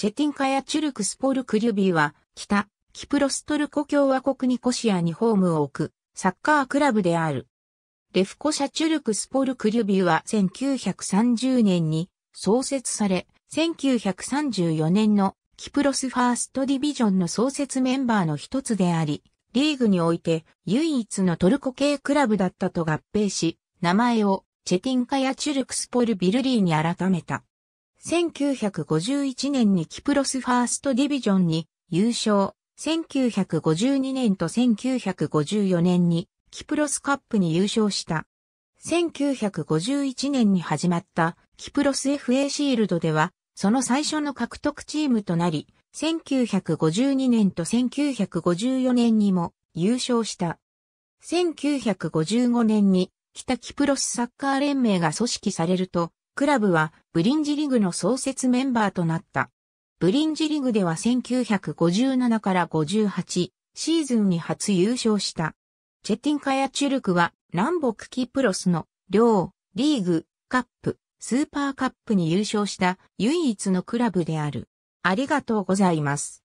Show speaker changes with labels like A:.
A: チェティンカやチュルクスポルクリュビーは、北、キプロストルコ共和国ニコシアにホームを置く、サッカークラブである。レフコシャチュルクスポルクリュビーは1930年に創設され、1934年のキプロスファーストディビジョンの創設メンバーの一つであり、リーグにおいて唯一のトルコ系クラブだったと合併し、名前をチェティンカヤチュルクスポルビルリーに改めた。1951年にキプロスファーストディビジョンに優勝、1952年と1954年にキプロスカップに優勝した。1951年に始まったキプロス FA シールドでは、その最初の獲得チームとなり、1952年と1954年にも優勝した。1955年に北キプロスサッカー連盟が組織されると、クラブはブリンジリグの創設メンバーとなった。ブリンジリグでは1957から58シーズンに初優勝した。チェティンカヤチュルクは南北キプロスの両リーグ、カップ、スーパーカップに優勝した唯一のクラブである。ありがとうございます。